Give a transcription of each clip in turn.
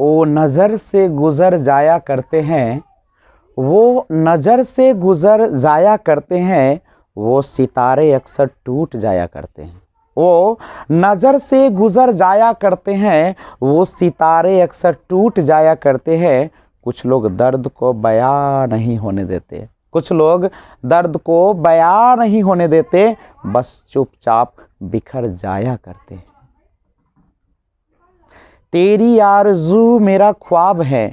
वो नज़र से गुज़र जाया करते हैं वो नज़र से गुज़र जाया करते हैं वो सितारे अक्सर टूट जाया करते हैं वो नज़र से गुज़र जाया करते हैं वो सितारे अक्सर टूट जाया करते हैं कुछ लोग दर्द को बया नहीं होने देते कुछ लोग दर्द को बया नहीं होने देते बस चुपचाप बिखर जाया करते हैं तेरी आरजू मेरा ख्वाब है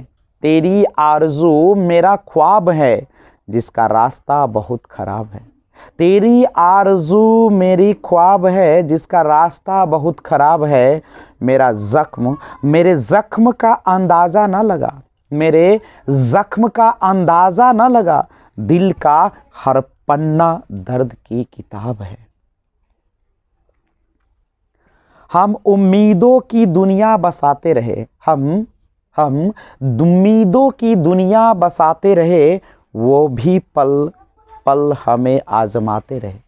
तेरी आरजू मेरा ख्वाब है जिसका रास्ता बहुत ख़राब है तेरी आरजू मेरी ख्वाब है जिसका रास्ता बहुत ख़राब है मेरा ज़ख्म मेरे ज़ख्म का अंदाज़ा ना लगा मेरे ज़ख्म का अंदाज़ा ना लगा दिल का हर पन्ना दर्द की किताब है हम उम्मीदों की दुनिया बसाते रहे हम हम उम्मीदों की दुनिया बसाते रहे वो भी पल पल हमें आजमाते रहे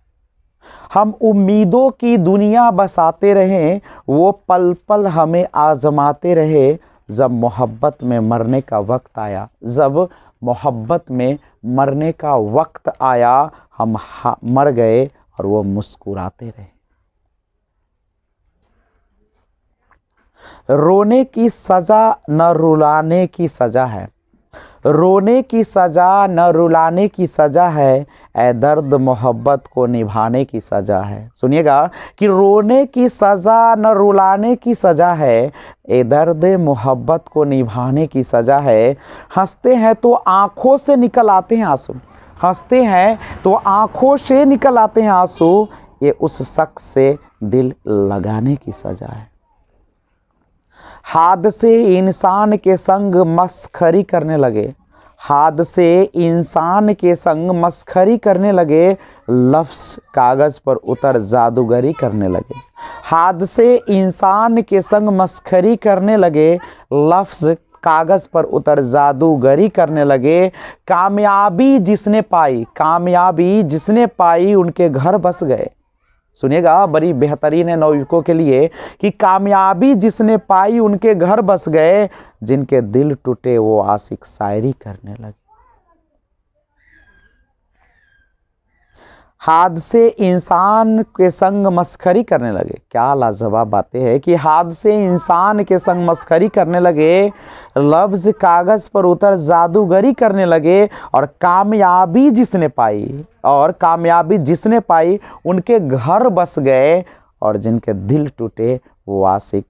हम उम्मीदों की दुनिया बसाते रहे वो पल पल हमें आजमाते रहे जब मोहब्बत में मरने का वक्त आया जब मोहब्बत में मरने का वक्त आया हम मर गए और वो मुस्कुराते रहे रोने की सज़ा न रुलाने की सज़ा है रोने की सज़ा न रुलाने की सज़ा है ए दर्द मोहब्बत को निभाने की सज़ा है सुनिएगा कि रोने की सज़ा न रुलाने की सज़ा है ए दर्द मोहब्बत को निभाने की सज़ा है हंसते हैं तो आँखों से निकल आते हैं आंसू हंसते हैं तो आँखों से निकल आते हैं आंसू ये उस शख्स से दिल लगाने की सज़ा है हादसे इंसान के संग मस्खरी करने लगे हादसे इंसान के संग मस्खरी करने लगे लफ्स कागज़ पर उतर जादूगरी करने लगे हादसे इंसान के संग मस्खरी करने लगे लफ्ज़ कागज़ पर उतर जादूगरी करने लगे कामयाबी जिसने पाई कामयाबी जिसने पाई उनके घर बस गए सुनिएगा बड़ी बेहतरीन है नवयुवकों के लिए कि कामयाबी जिसने पाई उनके घर बस गए जिनके दिल टूटे वो आशिक शायरी करने लगे हादसे इंसान के संग मस्खरी करने लगे क्या लाजवाब बातें है कि हादसे इंसान के संग मस्खरी करने लगे लफ्ज़ कागज़ पर उतर जादूगरी करने लगे और कामयाबी जिसने पाई और कामयाबी जिसने पाई उनके घर बस गए और जिनके दिल टूटे वो आशिक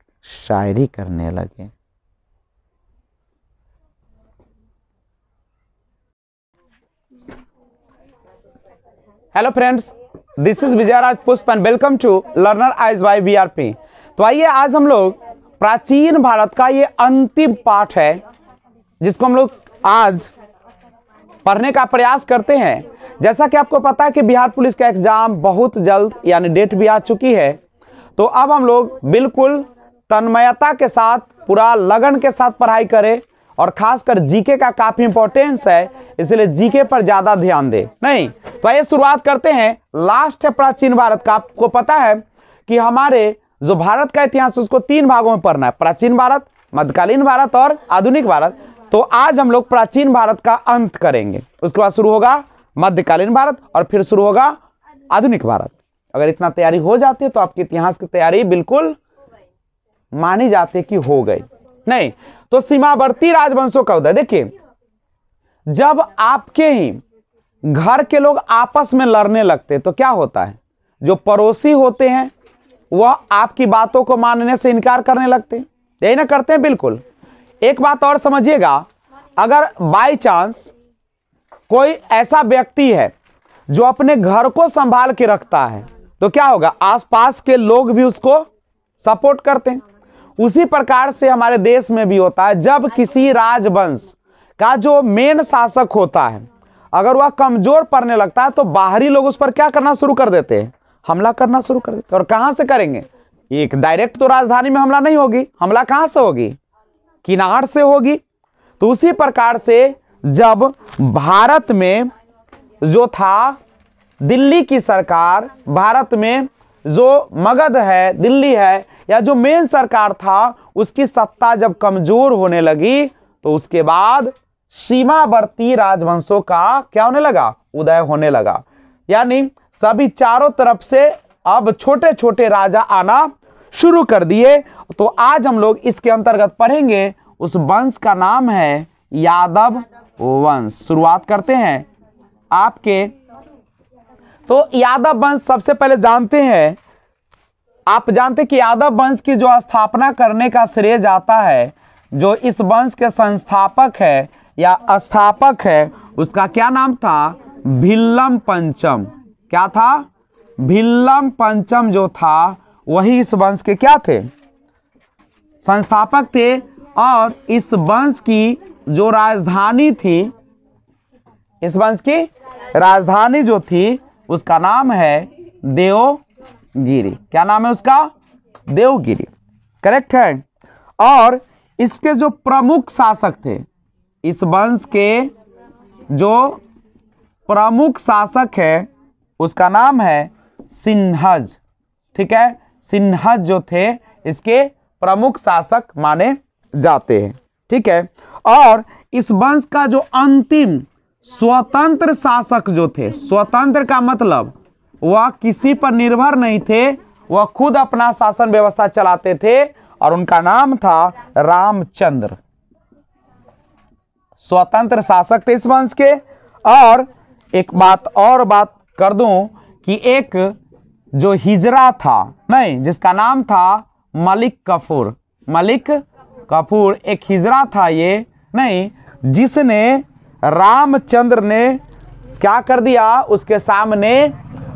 शायरी करने लगे hello friends this is Vijayraj Pushp and welcome to learner eyes by V R P तो आइए आज हम लोग प्राचीन भारत का ये अंतिम पाठ है जिसको हम लोग आज पढ़ने का प्रयास करते हैं जैसा कि आपको पता है कि बिहार पुलिस का एग्ज़ाम बहुत जल्द यानी डेट भी आ चुकी है तो अब हम लोग बिल्कुल तन्मयता के साथ पूरा लगन के साथ पढ़ाई करें और खासकर जीके का काफी इंपॉर्टेंस है इसलिए जीके पर ज्यादा ध्यान दे नहीं तो आइए शुरुआत करते हैं लास्ट है प्राचीन भारत का आपको पता है कि हमारे जो भारत का इतिहास उसको तीन भागों में पढ़ना है प्राचीन भारत मध्यकालीन भारत और आधुनिक भारत तो आज हम लोग प्राचीन भारत का अंत करेंगे उसके बाद शुरू होगा मध्यकालीन भारत और फिर शुरू होगा आधुनिक भारत अगर इतना तैयारी हो जाती है तो आपकी इतिहास की तैयारी बिल्कुल मानी जाती है कि हो गई नहीं तो सीमावर्ती राजवंशों का उदय देखिए जब आपके ही घर के लोग आपस में लड़ने लगते तो क्या होता है जो पड़ोसी होते हैं वह आपकी बातों को मानने से इनकार करने लगते यही ना करते हैं बिल्कुल एक बात और समझिएगा अगर बाय चांस कोई ऐसा व्यक्ति है जो अपने घर को संभाल के रखता है तो क्या होगा आसपास के लोग भी उसको सपोर्ट करते हैं उसी प्रकार से हमारे देश में भी होता है जब किसी राजवंश का जो मेन शासक होता है अगर वह कमजोर पड़ने लगता है तो बाहरी लोग उस पर क्या करना शुरू कर देते हैं हमला करना शुरू कर देते हैं और कहाँ से करेंगे एक डायरेक्ट तो राजधानी में हमला नहीं होगी हमला कहाँ से होगी किनार से होगी तो उसी प्रकार से जब भारत में जो था दिल्ली की सरकार भारत में जो मगध है दिल्ली है या जो मेन सरकार था उसकी सत्ता जब कमजोर होने लगी तो उसके बाद सीमावर्ती राजवंशों का क्या होने लगा उदय होने लगा यानी सभी चारों तरफ से अब छोटे छोटे राजा आना शुरू कर दिए तो आज हम लोग इसके अंतर्गत पढ़ेंगे उस वंश का नाम है यादव वंश शुरुआत करते हैं आपके तो यादव वंश सबसे पहले जानते हैं आप जानते कि यादव वंश की जो स्थापना करने का श्रेय जाता है जो इस वंश के संस्थापक है या स्थापक है उसका क्या नाम था भिल्लम पंचम क्या था भिल्लम पंचम जो था वही इस वंश के क्या थे संस्थापक थे और इस वंश की जो राजधानी थी इस वंश की राजधानी जो थी उसका नाम है देव गिरी क्या नाम है उसका देवगिरी करेक्ट है और इसके जो प्रमुख शासक थे इस वंश के जो प्रमुख शासक है उसका नाम है सिन्हज ठीक है सिन्हज जो थे इसके प्रमुख शासक माने जाते हैं ठीक है और इस वंश का जो अंतिम स्वतंत्र शासक जो थे स्वतंत्र का मतलब वह किसी पर निर्भर नहीं थे वह खुद अपना शासन व्यवस्था चलाते थे और उनका नाम था रामचंद्र स्वतंत्र शासक थे इस वंश के और एक बात और बात कर दूं कि एक जो हिजरा था नहीं जिसका नाम था मलिक कफूर मलिक कपूर एक हिजरा था ये नहीं जिसने रामचंद्र ने क्या कर दिया उसके सामने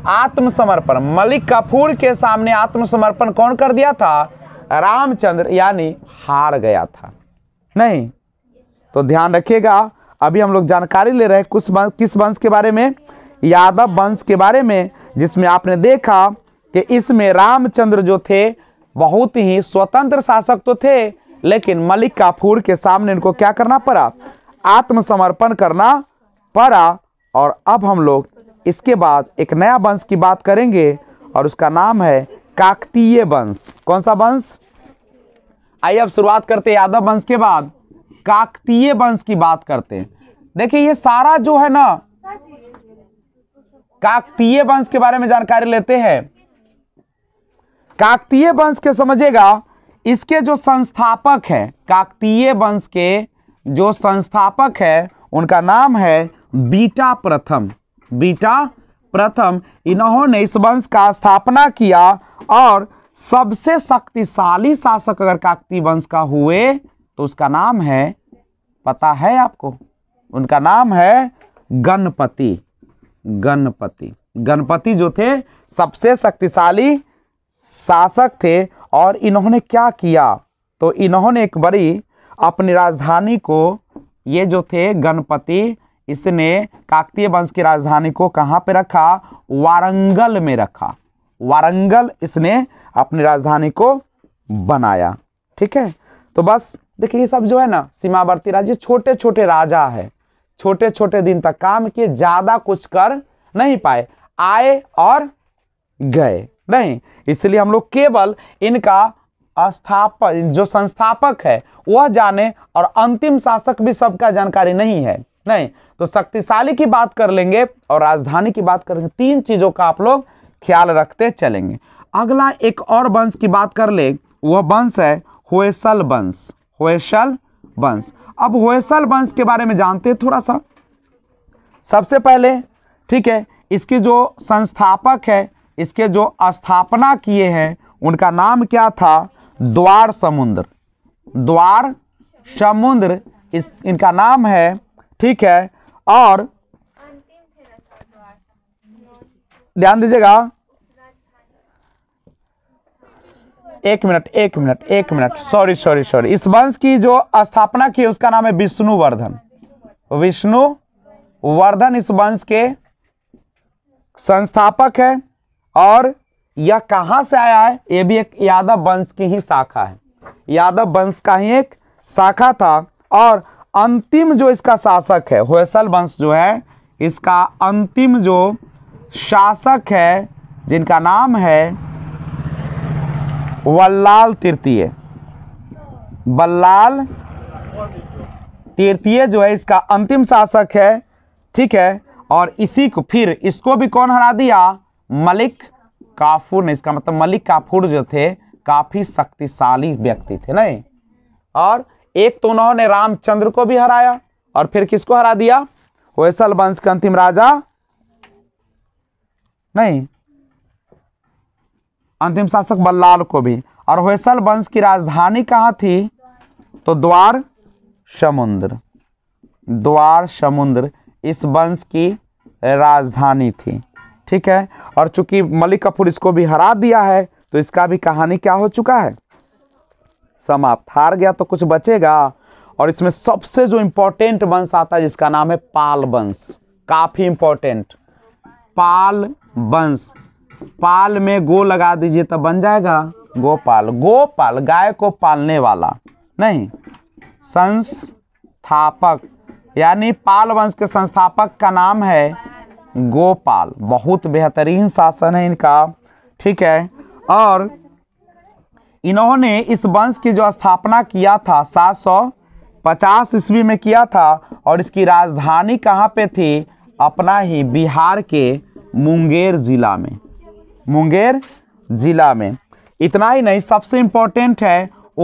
आत्मसमर्पण मलिक कपूर के सामने आत्मसमर्पण कौन कर दिया था रामचंद्र यानी हार गया था नहीं तो ध्यान रखिएगा अभी हम लोग जानकारी ले रहे हैं कुछ बंस, किस वंश के बारे में यादव वंश के बारे में जिसमें आपने देखा कि इसमें रामचंद्र जो थे बहुत ही स्वतंत्र शासक तो थे लेकिन मलिक काफूर के सामने इनको क्या करना पड़ा आत्मसमर्पण करना पड़ा और अब हम लोग इसके बाद एक नया वंश की बात करेंगे और उसका नाम है काकतीय वंश कौन सा वंश आइए अब शुरुआत करते यादव वंश के बाद काकतीय वंश की बात करते हैं देखिए ये सारा जो है ना काकतीय वंश के बारे में जानकारी लेते हैं काकतीय वंश के समझिएगा इसके जो संस्थापक हैं काकतीय वंश के जो संस्थापक है उनका नाम है बीटा प्रथम बीटा प्रथम इन्होंने इस वंश का स्थापना किया और सबसे शक्तिशाली शासक अगर काकती वंश का हुए तो उसका नाम है पता है आपको उनका नाम है गणपति गणपति गणपति जो थे सबसे शक्तिशाली शासक थे और इन्होंने क्या किया तो इन्होंने एक बड़ी अपनी राजधानी को ये जो थे गणपति इसने काकतीय वंश की राजधानी को कहाँ पे रखा वारंगल में रखा वारंगल इसने अपनी राजधानी को बनाया ठीक है तो बस देखिए ये सब जो है ना सीमावर्ती राज्य छोटे छोटे राजा है छोटे छोटे दिन तक काम किए ज़्यादा कुछ कर नहीं पाए आए और गए नहीं इसलिए हम लोग केवल इनका स्थापक जो संस्थापक है वह जाने और अंतिम शासक भी सबका जानकारी नहीं है नहीं तो शक्तिशाली की बात कर लेंगे और राजधानी की बात करेंगे तीन चीजों का आप लोग ख्याल रखते चलेंगे अगला एक और वंश की बात कर ले वह वंश है होएसल वंश होएसल वंश अब होएसल वंश के बारे में जानते हैं थोड़ा सा सबसे पहले ठीक है इसके जो संस्थापक है इसके जो स्थापना किए हैं उनका नाम क्या था द्वार समुद्र द्वार समुद्र इस इनका नाम है ठीक है और ध्यान दीजिएगा एक मिनट एक मिनट एक मिनट सॉरी सॉरी सॉरी इस वंश की जो स्थापना की उसका नाम है विष्णुवर्धन विष्णु वर्धन इस वंश के संस्थापक है और यह कहां से आया है यह भी एक यादव वंश की ही शाखा है यादव वंश का ही एक शाखा था और अंतिम जो इसका शासक है होयसल वंश जो है इसका अंतिम जो शासक है जिनका नाम है वल्लाल तृतीय बल्लाल तृतीय जो है इसका अंतिम शासक है ठीक है और इसी को फिर इसको भी कौन हरा दिया मलिक काफूर ने इसका मतलब मलिक काफूर जो थे काफ़ी शक्तिशाली व्यक्ति थे नहीं और एक तो उन्होंने रामचंद्र को भी हराया और फिर किसको हरा दिया वैसल वंश के अंतिम राजा नहीं अंतिम शासक बल्लाल को भी और होसल वंश की राजधानी कहां थी तो द्वार समुद्र द्वार समुद्र इस वंश की राजधानी थी ठीक है और चूंकि मलिक कपूर इसको भी हरा दिया है तो इसका भी कहानी क्या हो चुका है समाप्त हार गया तो कुछ बचेगा और इसमें सबसे जो इम्पोर्टेंट वंश आता है जिसका नाम है पाल वंश काफ़ी इम्पोर्टेंट पाल वंश पाल में गो लगा दीजिए तो बन जाएगा गोपाल गोपाल गाय को पालने वाला नहीं संस्थापक यानी पाल वंश के संस्थापक का नाम है गोपाल बहुत बेहतरीन शासन है इनका ठीक है और इन्होंने इस वंश की जो स्थापना किया था सात सौ पचास ईस्वी में किया था और इसकी राजधानी कहाँ पे थी अपना ही बिहार के मुंगेर ज़िला में मुंगेर ज़िला में इतना ही नहीं सबसे इम्पोर्टेंट है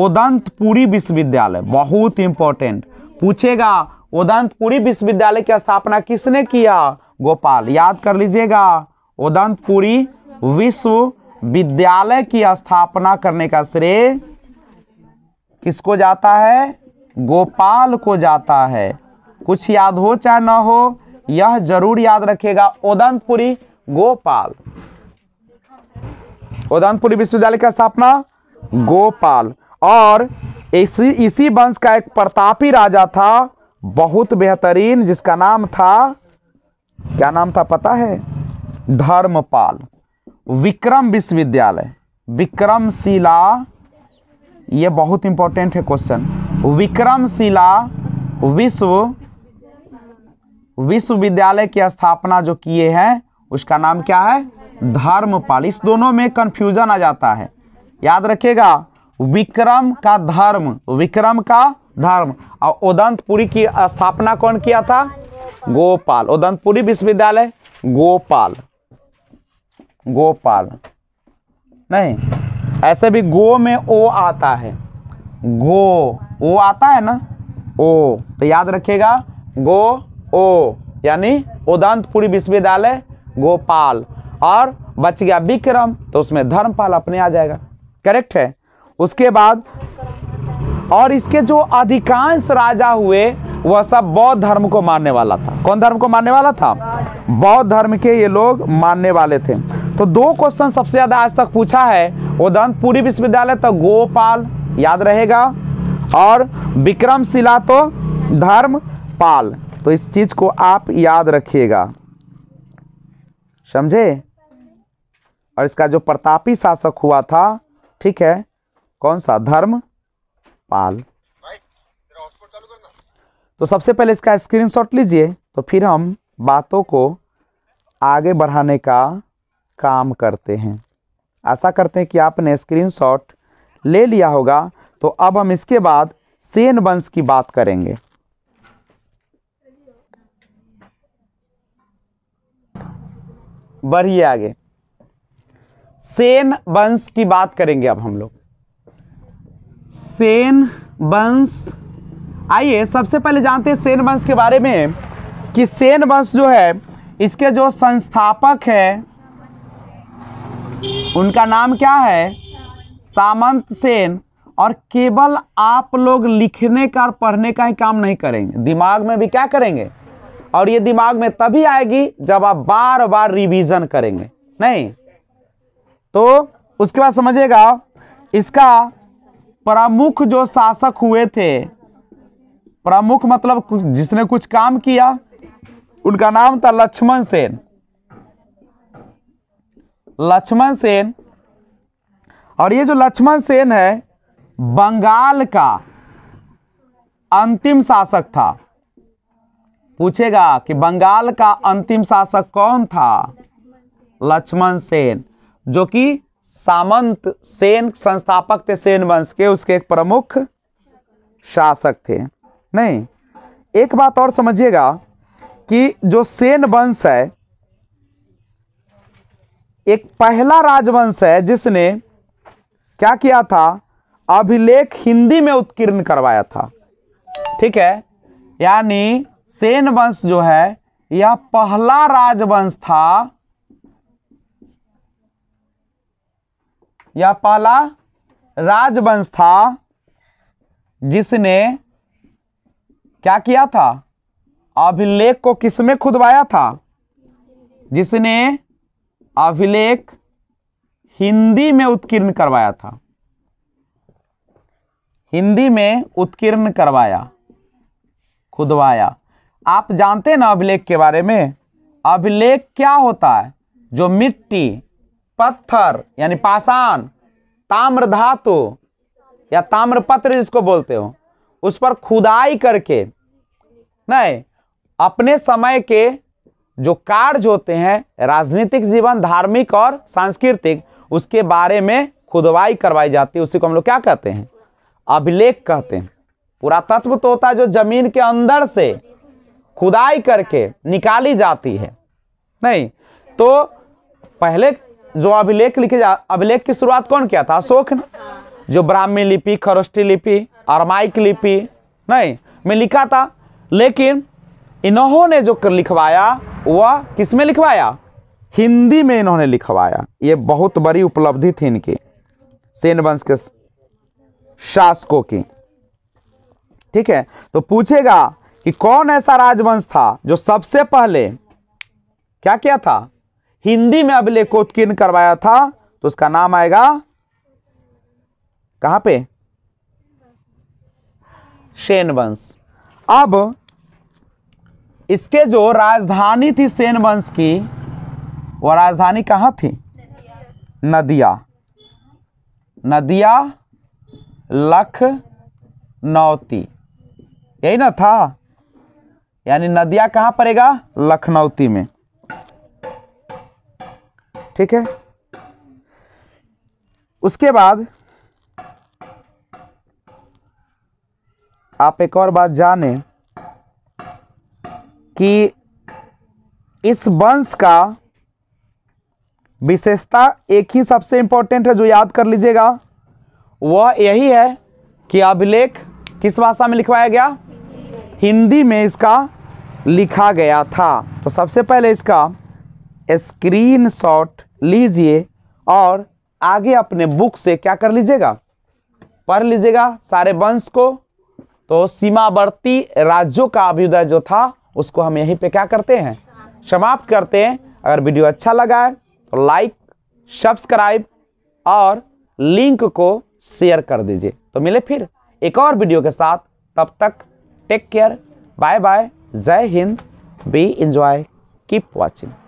उदंतपुरी विश्वविद्यालय बहुत इम्पोर्टेंट पूछेगा उदंतपुरी विश्वविद्यालय की स्थापना किसने किया गोपाल याद कर लीजिएगा उदंतपुरी विश्व विद्यालय की स्थापना करने का श्रेय किसको जाता है गोपाल को जाता है कुछ याद हो चाहे ना हो यह जरूर याद रखेगा उदनपुरी गोपाल उदनपुरी विश्वविद्यालय की स्थापना गोपाल और इसी इसी वंश का एक प्रतापी राजा था बहुत बेहतरीन जिसका नाम था क्या नाम था पता है धर्मपाल विक्रम विश्वविद्यालय विक्रमशिला ये बहुत इंपॉर्टेंट है क्वेश्चन विक्रमशिला विश्व विश्वविद्यालय की स्थापना जो किए हैं उसका नाम क्या है धर्मपाल इस दोनों में कंफ्यूजन आ जाता है याद रखेगा विक्रम का धर्म विक्रम का धर्म और उदंतपुरी की स्थापना कौन किया था गोपाल उदंतपुरी विश्वविद्यालय गोपाल गोपाल नहीं ऐसे भी गो में ओ आता है गो ओ आता है ना ओ तो याद रखिएगा गो ओ यानी उदंतपुरी विश्वविद्यालय गोपाल और बच गया विक्रम तो उसमें धर्मपाल अपने आ जाएगा करेक्ट है उसके बाद और इसके जो अधिकांश राजा हुए वह सब बौद्ध धर्म को मानने वाला था कौन धर्म को मानने वाला था बौद्ध धर्म के ये लोग मानने वाले थे तो दो क्वेश्चन सबसे ज़्यादा आज तक पूछा है उदंतपुरी विश्वविद्यालय तो गोपाल याद रहेगा और विक्रमशिला तो धर्म पाल तो इस चीज़ को आप याद रखिएगा समझे और इसका जो प्रतापी शासक हुआ था ठीक है कौन सा धर्म पाल तो सबसे पहले इसका स्क्रीनशॉट लीजिए तो फिर हम बातों को आगे बढ़ाने का काम करते हैं आशा करते हैं कि आपने स्क्रीनशॉट ले लिया होगा तो अब हम इसके बाद सेन वंश की बात करेंगे बढ़िए आगे सेन वंश की बात करेंगे अब हम लोग सेन वंश आइए सबसे पहले जानते हैं सेन वंश के बारे में कि सेन वंश जो है इसके जो संस्थापक है उनका नाम क्या है सामंत सेन और केवल आप लोग लिखने का और पढ़ने का ही काम नहीं करेंगे दिमाग में भी क्या करेंगे और ये दिमाग में तभी आएगी जब आप बार बार रिवीजन करेंगे नहीं तो उसके बाद समझिएगा इसका प्रमुख जो शासक हुए थे प्रमुख मतलब जिसने कुछ काम किया उनका नाम था लक्ष्मण सेन लक्ष्मण सेन और ये जो लक्ष्मण सेन है बंगाल का अंतिम शासक था पूछेगा कि बंगाल का अंतिम शासक कौन था लक्ष्मण सेन जो कि सामंत सेन संस्थापक थे सेन वंश के उसके एक प्रमुख शासक थे नहीं एक बात और समझिएगा कि जो सेन वंश है एक पहला राजवंश है जिसने क्या किया था अभिलेख हिंदी में उत्कीर्ण करवाया था ठीक है यानी सेन वंश जो है यह पहला राजवंश था यह पहला राजवंश था जिसने क्या किया था अभिलेख को किसमें खुदवाया था जिसने अभिलेख हिंदी में उत्कीर्ण करवाया था हिंदी में उत्कीर्ण करवाया खुदवाया आप जानते हैं ना अभिलेख के बारे में अभिलेख क्या होता है जो मिट्टी पत्थर यानी पाषाण ताम्र धातु या ताम्रपत्र जिसको बोलते हो उस पर खुदाई करके नहीं अपने समय के जो कार्य होते हैं राजनीतिक जीवन धार्मिक और सांस्कृतिक उसके बारे में खुदवाई करवाई जाती है उसी को हम लोग क्या कहते हैं अभिलेख कहते हैं पुरातत्व तो होता है जो जमीन के अंदर से खुदाई करके निकाली जाती है नहीं तो पहले जो अभिलेख लिखे जा अभिलेख की शुरुआत कौन किया था अशोक ने जो ब्राह्मी लिपि खरोष्टी लिपि अरमाइक लिपि नहीं मैं लिखा था लेकिन इन्होंने जो कर लिखवाया वह किस में लिखवाया हिंदी में इन्होंने लिखवाया ये बहुत बड़ी उपलब्धि थी इनकी सेन वंश के शासकों की ठीक है तो पूछेगा कि कौन ऐसा राजवंश था जो सबसे पहले क्या किया था हिंदी में अभिलेख को उत्कीर्ण करवाया था तो उसका नाम आएगा कहां पे शेन वंश अब इसके जो राजधानी थी सेन वंश की वो राजधानी कहाँ थी नदिया नदिया लख नौती यही ना था यानी नदिया कहाँ पड़ेगा लखनौती में ठीक है उसके बाद आप एक और बात जाने कि इस वंश का विशेषता एक ही सबसे इंपॉर्टेंट है जो याद कर लीजिएगा वह यही है कि अभिलेख किस भाषा में लिखवाया गया हिंदी में इसका लिखा गया था तो सबसे पहले इसका स्क्रीनशॉट लीजिए और आगे अपने बुक से क्या कर लीजिएगा पढ़ लीजिएगा सारे वंश को तो सीमावर्ती राज्यों का अभ्युदय जो था उसको हम यहीं पे क्या करते हैं समाप्त करते हैं अगर वीडियो अच्छा लगा है तो लाइक सब्सक्राइब और लिंक को शेयर कर दीजिए तो मिले फिर एक और वीडियो के साथ तब तक टेक केयर बाय बाय जय हिंद बी एंजॉय कीप वॉचिंग